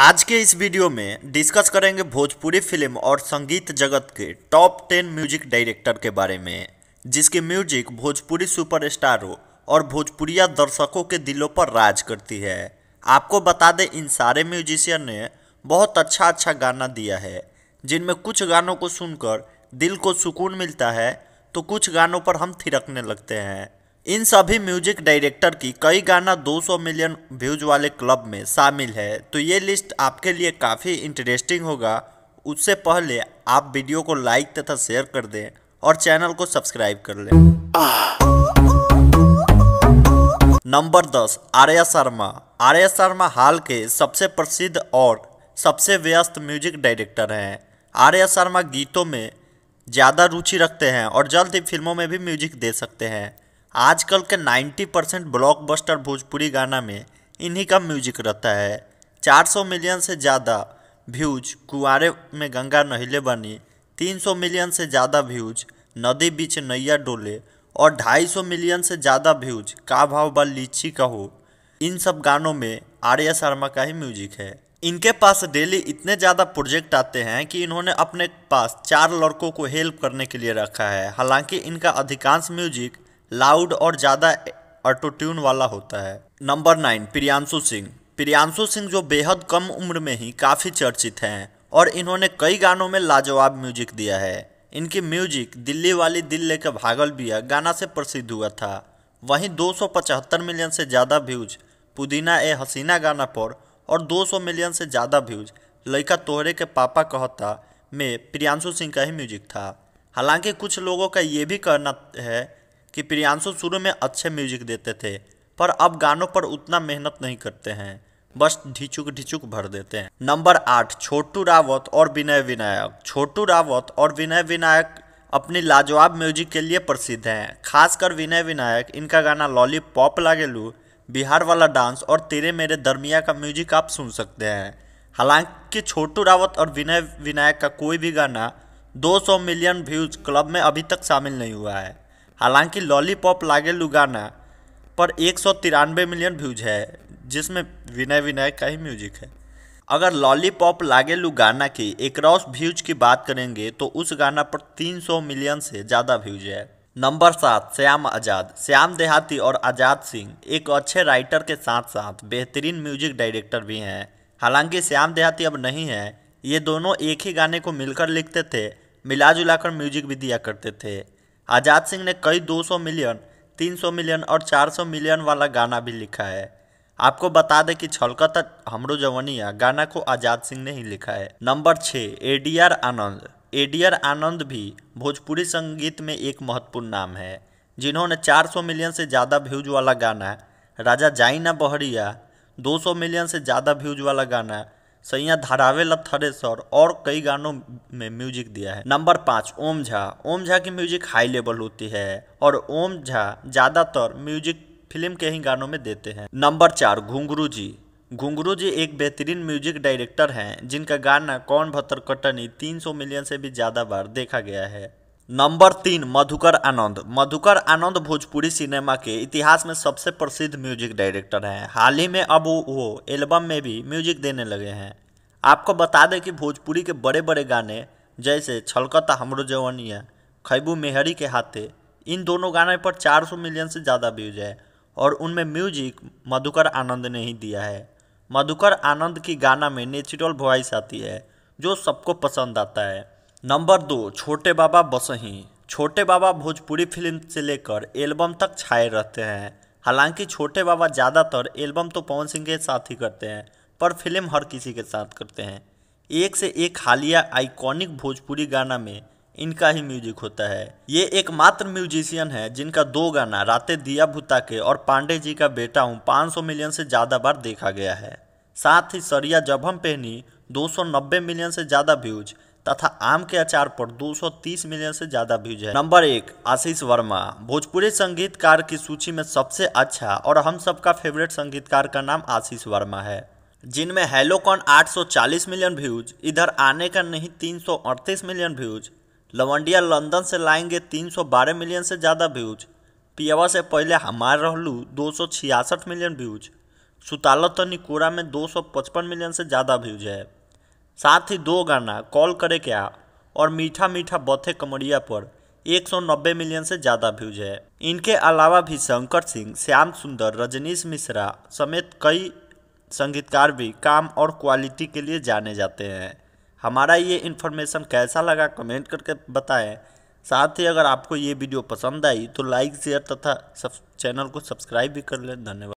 आज के इस वीडियो में डिस्कस करेंगे भोजपुरी फिल्म और संगीत जगत के टॉप टेन म्यूजिक डायरेक्टर के बारे में जिसके म्यूजिक भोजपुरी सुपरस्टारों और भोजपुरिया दर्शकों के दिलों पर राज करती है आपको बता दें इन सारे म्यूजिशियन ने बहुत अच्छा अच्छा गाना दिया है जिनमें कुछ गानों को सुनकर दिल को सुकून मिलता है तो कुछ गानों पर हम थिरकने लगते हैं इन सभी म्यूजिक डायरेक्टर की कई गाना 200 मिलियन व्यूज वाले क्लब में शामिल है तो ये लिस्ट आपके लिए काफ़ी इंटरेस्टिंग होगा उससे पहले आप वीडियो को लाइक तथा शेयर कर दें और चैनल को सब्सक्राइब कर लें नंबर दस आर्या शर्मा आर्या शर्मा हाल के सबसे प्रसिद्ध और सबसे व्यस्त म्यूजिक डायरेक्टर हैं आर्या शर्मा गीतों में ज़्यादा रुचि रखते हैं और जल्द ही फिल्मों में भी म्यूजिक दे सकते हैं आजकल के 90 परसेंट ब्लॉकबस्टर भोजपुरी गाना में इन्हीं का म्यूजिक रहता है 400 मिलियन से ज़्यादा व्यूज कुआरे में गंगा नहिले बनी 300 मिलियन से ज़्यादा व्यूज नदी बीच नैया डोले और 250 मिलियन से ज़्यादा व्यूज का भाव बल लीची का इन सब गानों में आर्य शर्मा का ही म्यूजिक है इनके पास डेली इतने ज़्यादा प्रोजेक्ट आते हैं कि इन्होंने अपने पास चार लड़कों को हेल्प करने के लिए रखा है हालांकि इनका अधिकांश म्यूजिक लाउड और ज़्यादा ऑटोट्यून वाला होता है नंबर नाइन प्रियांशु सिंह प्रियांशु सिंह जो बेहद कम उम्र में ही काफ़ी चर्चित हैं और इन्होंने कई गानों में लाजवाब म्यूजिक दिया है इनकी म्यूजिक दिल्ली वाली दिल लेकर भागल बिया गाना से प्रसिद्ध हुआ था वहीं 275 मिलियन से ज़्यादा व्यूज पुदीना ए हसीना गाना पर और 200 मिलियन से ज़्यादा व्यूज लड़का तोहरे के पापा कहता में प्रियांशु सिंह का ही म्यूजिक था हालांकि कुछ लोगों का ये भी कहना है कि प्रियांशु शुरू में अच्छे म्यूजिक देते थे पर अब गानों पर उतना मेहनत नहीं करते हैं बस ढिचुक ढिचुक भर देते हैं नंबर आठ छोटू रावत और विनय विनायक छोटू रावत और विनय विनायक अपनी लाजवाब म्यूजिक के लिए प्रसिद्ध हैं खासकर विनय विनायक इनका गाना लॉली पॉप लागेलू बिहार वाला डांस और तेरे मेरे दरमिया का म्यूजिक आप सुन सकते हैं हालांकि छोटू रावत और विनय विनायक का कोई भी गाना 200 मिलियन व्यूज क्लब में अभी तक शामिल नहीं हुआ है हालांकि लॉलीपॉप लागे लुगाना पर एक मिलियन व्यूज है जिसमें विनय विनय का ही म्यूजिक है अगर लॉलीपॉप लागे लुगाना गाना की एकरॉस व्यूज की बात करेंगे तो उस गाना पर 300 मिलियन से ज़्यादा व्यूज है नंबर सात श्याम आज़ाद श्याम देहाती और आज़ाद सिंह एक अच्छे राइटर के साथ साथ बेहतरीन म्यूजिक डायरेक्टर भी हैं हालांकि श्याम देहाती अब नहीं है ये दोनों एक ही गाने को मिलकर लिखते थे मिला कर म्यूजिक भी दिया करते थे आज़ाद सिंह ने कई 200 मिलियन 300 मिलियन और 400 मिलियन वाला गाना भी लिखा है आपको बता दें कि छलकत हमरो जवनिया गाना को आज़ाद सिंह ने ही लिखा है नंबर छः एडीआर आनंद एडीआर आनंद भी भोजपुरी संगीत में एक महत्वपूर्ण नाम है जिन्होंने 400 मिलियन से ज़्यादा व्यूज वाला गाना राजा जाइना बहरिया 200 मिलियन से ज़्यादा व्यूज वाला गाना सैया धारावे लथरेसर और कई गानों में म्यूजिक दिया है नंबर पाँच ओम झा ओम झा की म्यूजिक हाई लेवल होती है और ओम झा ज़्यादातर म्यूजिक फिल्म के ही गानों में देते हैं नंबर चार घुंगरू जी घुंगरू जी एक बेहतरीन म्यूजिक डायरेक्टर हैं जिनका गाना कौन भत्तर कटनी 300 मिलियन से भी ज़्यादा बार देखा गया है नंबर तीन मधुकर आनंद मधुकर आनंद भोजपुरी सिनेमा के इतिहास में सबसे प्रसिद्ध म्यूजिक डायरेक्टर हैं हाल ही में अब वो एल्बम में भी म्यूजिक देने लगे हैं आपको बता दें कि भोजपुरी के बड़े बड़े गाने जैसे छलकता हमरो जवनिया खैबू मेहरी के हाथे इन दोनों गाने पर 400 मिलियन से ज़्यादा व्यूज है और उनमें म्यूजिक मधुकर आनंद ने ही दिया है मधुकर आनंद की गाना में नेचुरल वॉइस आती है जो सबको पसंद आता है नंबर दो छोटे बाबा बसही छोटे बाबा भोजपुरी फिल्म से लेकर एल्बम तक छाए रहते हैं हालांकि छोटे बाबा ज़्यादातर एल्बम तो पवन सिंह के साथ ही करते हैं पर फिल्म हर किसी के साथ करते हैं एक से एक हालिया आइकॉनिक भोजपुरी गाना में इनका ही म्यूजिक होता है ये एकमात्र म्यूजिशियन है जिनका दो गाना रातें दिया भुता के और पांडे जी का बेटा हूँ 500 मिलियन से ज़्यादा बार देखा गया है साथ ही सरिया जब हम पहनी 290 मिलियन से ज़्यादा व्यूज तथा आम के अचार पर 230 मिलियन से ज्यादा व्यूज है नंबर एक आशीष वर्मा भोजपुरी संगीतकार की सूची में सबसे अच्छा और हम सबका फेवरेट संगीतकार का नाम आशीष वर्मा है जिनमें हेलोकॉन 840 मिलियन व्यूज इधर आने का नहीं 338 मिलियन व्यूज लवंडिया लंदन से लाएंगे 312 मिलियन से ज़्यादा व्यूज पियावा से पहले हमार रहलू दो मिलियन व्यूज सुतालो तो निकोरा में 255 मिलियन से ज़्यादा व्यूज है साथ ही दो गाना कॉल करे क्या और मीठा मीठा बथे कमरिया पर 190 मिलियन से ज़्यादा व्यूज है इनके अलावा भी शंकर सिंह श्याम सुंदर रजनीश मिश्रा समेत कई संगीतकार भी काम और क्वालिटी के लिए जाने जाते हैं हमारा ये इन्फॉर्मेशन कैसा लगा कमेंट करके बताएं साथ ही अगर आपको ये वीडियो पसंद आई तो लाइक शेयर तथा चैनल को सब्सक्राइब भी कर लें धन्यवाद